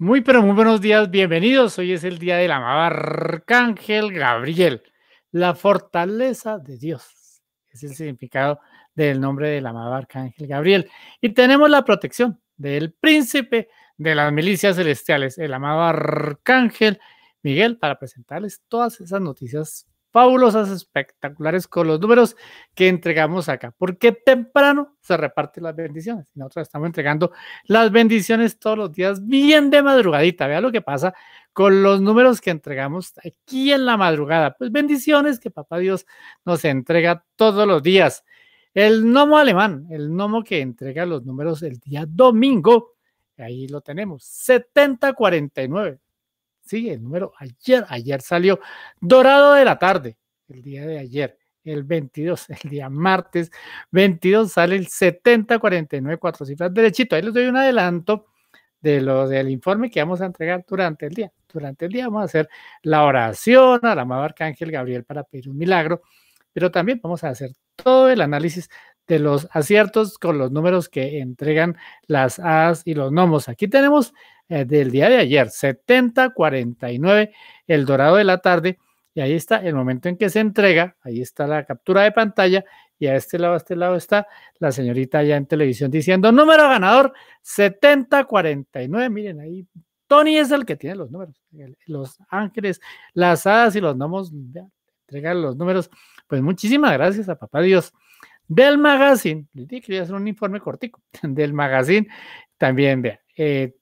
Muy, pero muy buenos días, bienvenidos. Hoy es el día del amado Arcángel Gabriel, la fortaleza de Dios. Es el significado del nombre del amado Arcángel Gabriel. Y tenemos la protección del príncipe de las milicias celestiales, el amado Arcángel Miguel, para presentarles todas esas noticias fabulosas, espectaculares con los números que entregamos acá, porque temprano se reparten las bendiciones. Nosotros estamos entregando las bendiciones todos los días, bien de madrugadita. Vea lo que pasa con los números que entregamos aquí en la madrugada. Pues bendiciones que Papá Dios nos entrega todos los días. El gnomo alemán, el gnomo que entrega los números el día domingo, ahí lo tenemos, 7049 sí, el número ayer, ayer salió Dorado de la tarde, el día de ayer, el 22, el día martes 22 sale el 7049, cuatro cifras derechito. Ahí les doy un adelanto de lo del informe que vamos a entregar durante el día. Durante el día vamos a hacer la oración al amado Arcángel Gabriel para pedir un milagro, pero también vamos a hacer todo el análisis de los aciertos con los números que entregan las as y los nomos Aquí tenemos eh, del día de ayer, 70-49, el dorado de la tarde, y ahí está el momento en que se entrega, ahí está la captura de pantalla, y a este lado, a este lado está la señorita allá en televisión diciendo número ganador 7049 miren ahí. Tony es el que tiene los números, los ángeles, las hadas y los gnomos, entregan los números. Pues muchísimas gracias a papá Dios del magazine, le dije que hacer un informe cortico del magazine, también vean, eh,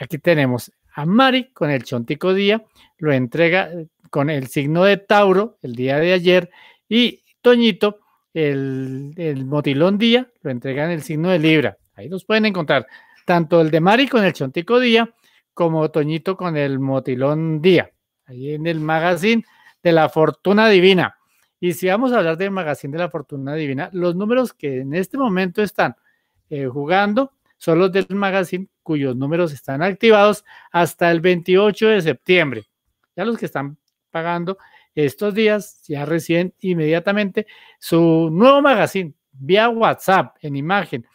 aquí tenemos a Mari con el chontico día, lo entrega eh, con el signo de Tauro el día de ayer y Toñito el, el motilón día lo entrega en el signo de Libra, ahí los pueden encontrar, tanto el de Mari con el chontico día como Toñito con el motilón día, ahí en el magazine de la fortuna divina. Y si vamos a hablar del Magazine de la Fortuna Divina, los números que en este momento están eh, jugando son los del Magazine, cuyos números están activados hasta el 28 de septiembre. Ya los que están pagando estos días ya reciben inmediatamente su nuevo Magazine vía WhatsApp en imagen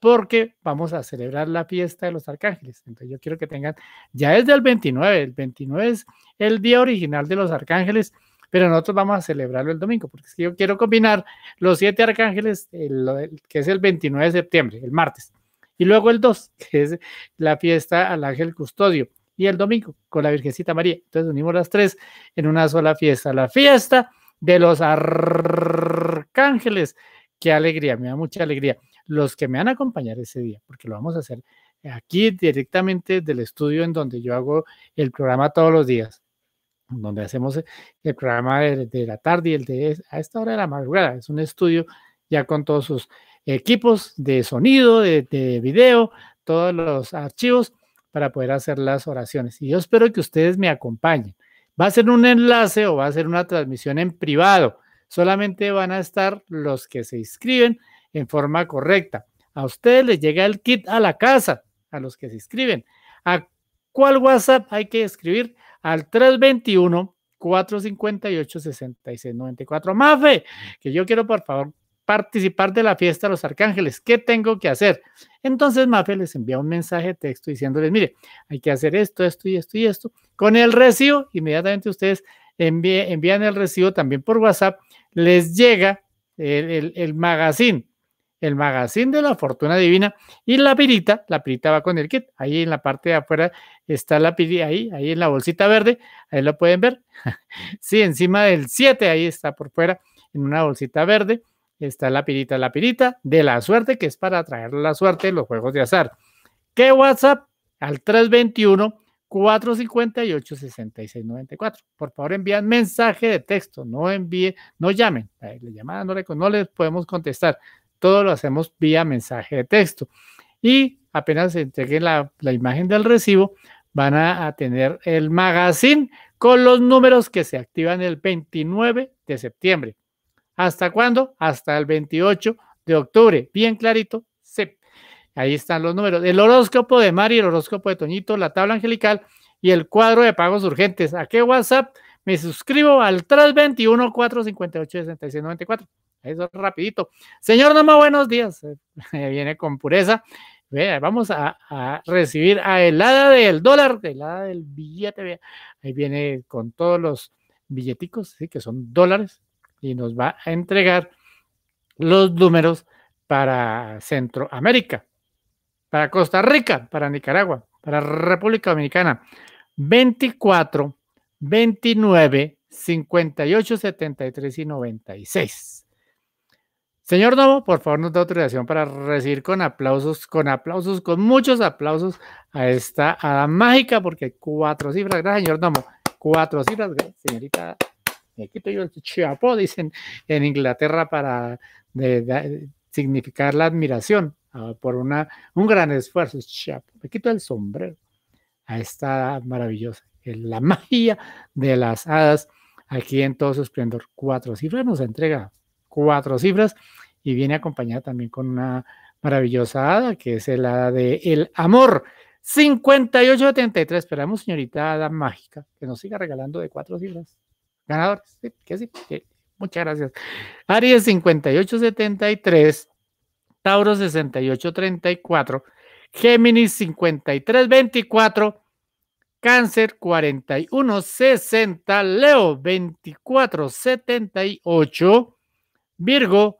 porque vamos a celebrar la fiesta de los arcángeles. Entonces yo quiero que tengan, ya desde el 29, el 29 es el día original de los arcángeles pero nosotros vamos a celebrarlo el domingo, porque es que yo quiero combinar los siete arcángeles, eh, que es el 29 de septiembre, el martes, y luego el 2, que es la fiesta al ángel custodio, y el domingo con la Virgencita María. Entonces unimos las tres en una sola fiesta, la fiesta de los arcángeles. Qué alegría, me da mucha alegría. Los que me van a acompañar ese día, porque lo vamos a hacer aquí directamente del estudio en donde yo hago el programa todos los días donde hacemos eh, el programa de, la tarde y el de a esta hora de la madrugada. Es un estudio ya con todos sus equipos de sonido, de, de video, todos los archivos para poder hacer las oraciones. Y yo espero que ustedes me acompañen. Va a ser un enlace o va a ser una transmisión en privado. Solamente van a estar los que se inscriben en forma correcta. A ustedes les llega el kit a la casa, a los que se inscriben. ¿A cuál WhatsApp hay que escribir? al 321 458 6694. Mafe, que yo quiero por favor participar de la fiesta de los arcángeles. ¿Qué tengo que hacer? Entonces Mafe les envía un mensaje de texto diciéndoles, mire, hay que hacer esto, esto y esto y esto. Con el recibo, inmediatamente ustedes envían el recibo también por WhatsApp, les llega el, el, el magazine el magazine de la fortuna divina y la pirita, la pirita va con el kit, ahí en la parte de afuera está la pirita, ahí, ahí en la bolsita verde, ahí lo pueden ver, sí, encima del 7, ahí está por fuera, en una bolsita verde, está la pirita, la pirita de la suerte, que es para traer la suerte en los juegos de azar. ¿Qué WhatsApp? Al 321. 458-6694. Por favor, envían mensaje de texto, no envíe, no llamen. La llamada no, le, no les podemos contestar todo lo hacemos vía mensaje de texto. Y apenas se entregue la, imagen del recibo, van a, tener el magazine con los números que se activan el 29 de septiembre. ¿Hasta cuándo? Hasta el 28 de octubre. Bien clarito, sí. Ahí están los números. El horóscopo de Mari, el horóscopo de Toñito, la tabla angelical y el cuadro de pagos urgentes. ¿A qué WhatsApp? Me suscribo al 321-458-6694. Eso es rapidito. Señor Nama, buenos días. Eh, viene con pureza. Vea, vamos a, recibir a helada del dólar, helada del billete. Ahí viene con todos los billeticos, ¿sí? que son dólares, y nos va a entregar los números para Centroamérica, para Costa Rica, para Nicaragua, para República Dominicana. 24, 29, 58, 73 y 96. Señor Novo, por favor, nos da autorización para recibir con aplausos, con aplausos, con muchos aplausos a esta hada mágica, porque cuatro cifras. Gracias, señor Nomo, Cuatro cifras, señorita. Me quito yo el chapo, dicen en Inglaterra, para significar la admiración ah, por una, un gran esfuerzo. Me quito el sombrero a esta maravillosa, la magia de las hadas aquí en todo su esplendor. Cuatro cifras nos entrega cuatro cifras y viene acompañada también con una maravillosa hada, que es la de el amor. 5873, esperamos señorita hada mágica, que nos siga regalando de cuatro cifras. Ganadores, sí, Muchas gracias. Aries 5873, Tauro 6834, Géminis 5324, Cáncer 4160, Leo 2478, Virgo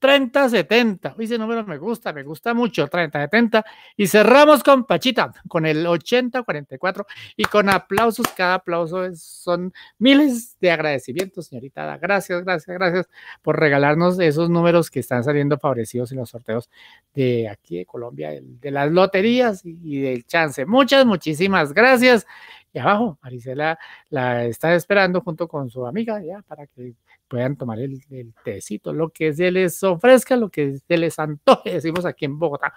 30-70. Ese número me gusta, me gusta mucho, 30-70. Y cerramos con Pachita, con el 80-44. Y con aplausos, cada aplauso son miles de agradecimientos, señorita. Gracias, gracias, gracias por regalarnos esos números que están saliendo favorecidos en los sorteos de aquí de Colombia, de, las loterías y del chance. Muchas, muchísimas gracias y abajo Marisela la está esperando junto con su amiga ya para que puedan tomar el, tecito, lo que se les ofrezca, lo que se les antoje, decimos aquí en Bogotá.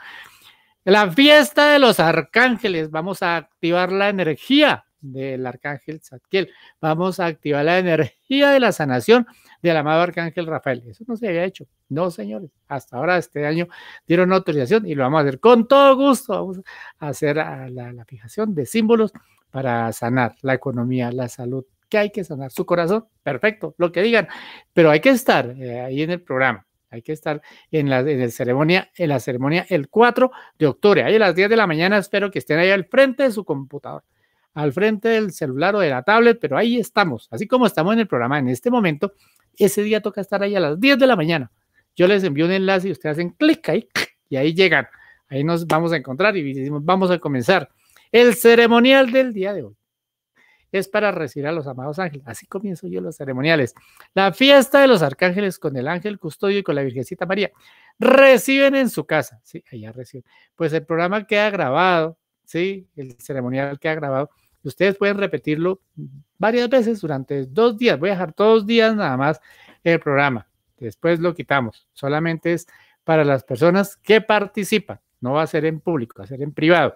La fiesta de los arcángeles, vamos a activar la energía del arcángel Zadkiel, vamos a activar la energía de la sanación del amado arcángel Rafael. Eso no se había hecho, no señores, hasta ahora este año dieron autorización y lo vamos a hacer con todo gusto, vamos a hacer la, la fijación de símbolos para sanar la economía, la salud, que hay que sanar su corazón, perfecto, lo que digan, pero hay que estar eh, ahí en el programa. Hay que estar en la, ceremonia, en la ceremonia el 4 de octubre, ahí a las 10 de la mañana. Espero que estén ahí al frente de su computador, al frente del celular o de la tablet, pero ahí estamos. Así como estamos en el programa en este momento, ese día toca estar ahí a las 10 de la mañana. Yo les envío un enlace y ustedes hacen clic ahí y ahí llegan. Ahí nos vamos a encontrar y decimos, vamos a comenzar. El ceremonial del día de hoy es para recibir a los amados ángeles. Así comienzo yo los ceremoniales. La fiesta de los arcángeles con el ángel custodio y con la Virgencita María. Reciben en su casa. Sí, allá reciben. Pues el programa queda grabado, ¿sí? El ceremonial queda grabado. Ustedes pueden repetirlo varias veces durante dos días. Voy a dejar dos días nada más el programa. Después lo quitamos. Solamente es para las personas que participan. No va a ser en público, va a ser en privado.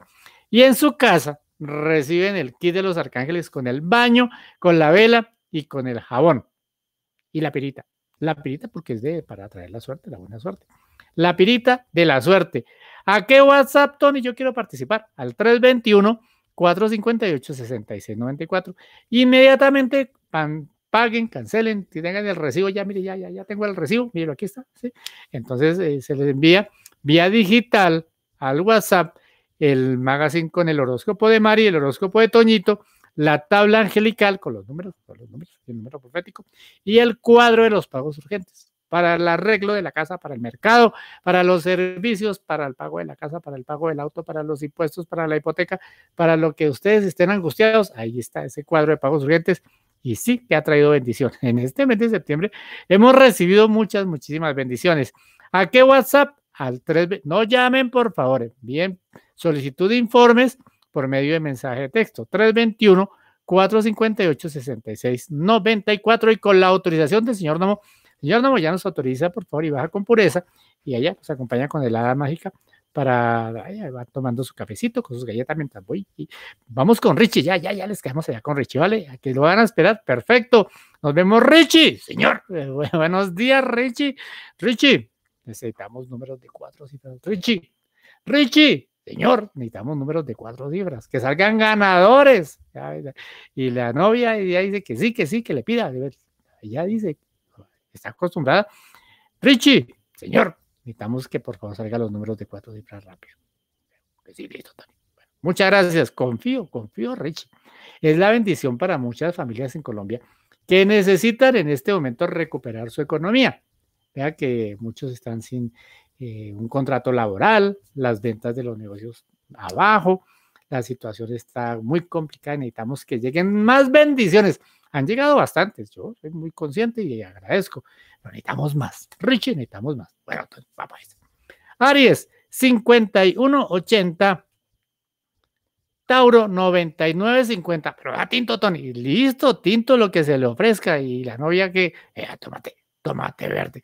Y en su casa reciben el kit de los arcángeles con el baño, con la vela y con el jabón. Y la pirita. La pirita porque es de, para traer la suerte, la buena suerte. La pirita de la suerte. ¿A qué WhatsApp, Tony? Yo quiero participar. Al 321 458 6694. Inmediatamente paguen, cancelen, tengan el recibo, ya mire, ya, ya, ya tengo el recibo, mire, aquí está, Entonces eh, se les envía vía digital al WhatsApp el magazine con el horóscopo de Mari, el horóscopo de Toñito, la tabla angelical con los números, con los números, el número profético, y el cuadro de los pagos urgentes para el arreglo de la casa, para el mercado, para los servicios, para el pago de la casa, para el pago del auto, para los impuestos, para la hipoteca, para lo que ustedes estén angustiados. Ahí está ese cuadro de pagos urgentes y sí que ha traído bendición. En este mes de septiembre hemos recibido muchas, muchísimas bendiciones. ¿A qué WhatsApp? Al 3. b No llamen, por favor. Bien, solicitud de informes por medio de mensaje de texto 321-458-6694 y con la autorización del señor Nomo. Señor Nomo ya nos autoriza, por favor, y baja con pureza y allá nos pues, acompaña con helada mágica para va tomando su cafecito con sus galletas mientras voy. Y vamos con Richie, ya, ya, ya les quedamos allá con Richie, ¿vale? Aquí lo van a esperar, perfecto. Nos vemos, Richie, señor. buenos días, Richie. Richie, necesitamos números de cuatro citas. Richie, Richie, Señor, necesitamos números de cuatro cifras, que salgan ganadores. Y la novia ya dice que sí, que sí, que le pida. Ella dice, está acostumbrada. Richie, señor, necesitamos que por favor salgan los números de cuatro cifras rápido. Sí, listo también. muchas gracias, confío, confío, Richie. Es la bendición para muchas familias en Colombia que necesitan en este momento recuperar su economía. Vea que muchos están sin eh, un contrato laboral, las ventas de los negocios abajo, la situación está muy complicada, necesitamos que lleguen más bendiciones. Han llegado bastantes, yo soy muy consciente y agradezco, pero necesitamos más. Richie, necesitamos más. Bueno, entonces, papá. Aries, 5180. Tauro 99.50, pero va tinto, Tony. Listo, tinto lo que se le ofrezca. Y la novia que, eh, tómate, tómate verde.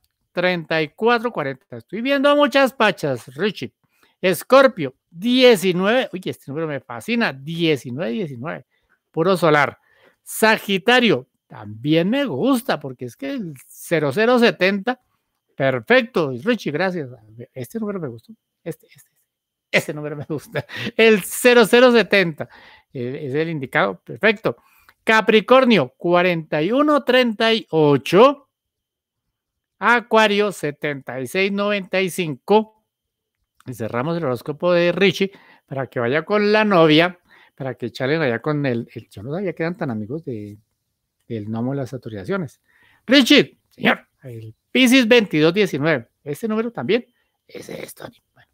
34-40. Estoy viendo muchas pachas, Richie. Escorpio, 19. Uy, este número me fascina. 19-19. Puro solar. Sagitario, también me gusta porque es que el 0070. Perfecto. Richie, gracias. Este número me gustó. Este, este. este, este número me gusta. El 0070 eh, es el indicado. Perfecto. Capricornio 4138. Acuario 7695. Y cerramos el horóscopo de Richie para que vaya con la novia, para que chalen allá con el, el yo no sabía que eran tan amigos de, del gnomo de las autorizaciones. Richie, señor, el Pisces 2219. Este número también es Tony. Bueno,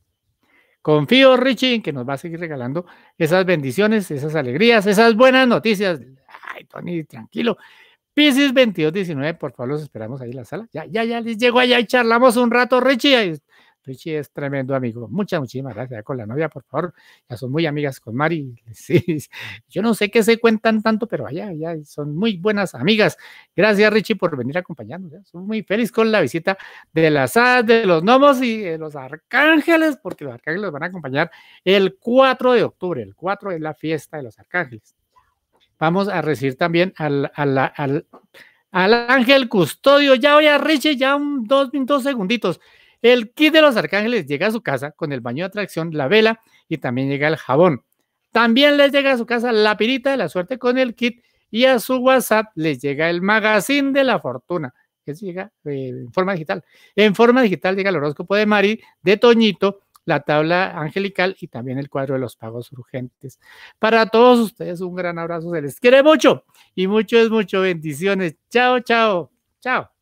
confío, Richie, en que nos va a seguir regalando esas bendiciones, esas alegrías, esas buenas noticias. Ay, Tony, tranquilo. Pisces 2219, por favor, los esperamos ahí en la sala. Ya, ya, ya, les llegó allá y charlamos un rato, Richie. Richie es tremendo amigo. Muchas, muchísimas gracias con la novia, por favor. Ya son muy amigas con Mari. yo no sé qué se cuentan tanto, pero allá, ya son muy buenas amigas. Gracias, Richie, por venir a Son muy feliz con la visita de las hadas, de los gnomos y de los arcángeles, porque los arcángeles van a acompañar el 4 de octubre. El 4 es la fiesta de los arcángeles. Vamos a recibir también al, ángel custodio. Ya voy a Richie, ya un, dos, dos segunditos. El kit de los arcángeles llega a su casa con el baño de atracción, la vela y también llega el jabón. También les llega a su casa la pirita de la suerte con el kit y a su WhatsApp les llega el magazine de la fortuna. Eso llega eh, en forma digital. En forma digital llega el horóscopo de Mari, de Toñito, la tabla angelical y también el cuadro de los pagos urgentes. Para todos ustedes, un gran abrazo. Se les quiere mucho y mucho es mucho. Bendiciones. Chao, chao, chao.